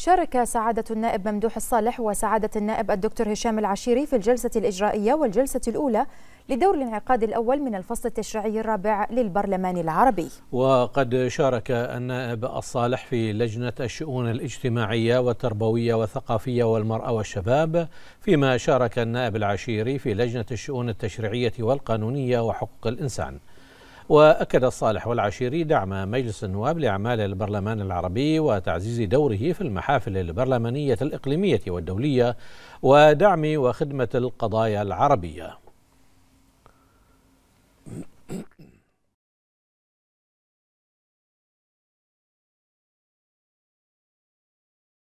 شارك سعادة النائب ممدوح الصالح وسعادة النائب الدكتور هشام العشيري في الجلسة الإجرائية والجلسة الأولى لدور الانعقاد الأول من الفصل التشريعي الرابع للبرلمان العربي وقد شارك النائب الصالح في لجنة الشؤون الاجتماعية والتربوية والثقافية والمرأة والشباب فيما شارك النائب العشيري في لجنة الشؤون التشريعية والقانونية وحقوق الإنسان وأكد صالح والعشيري دعم مجلس النواب لأعمال البرلمان العربي وتعزيز دوره في المحافل البرلمانية الإقليمية والدولية ودعم وخدمة القضايا العربية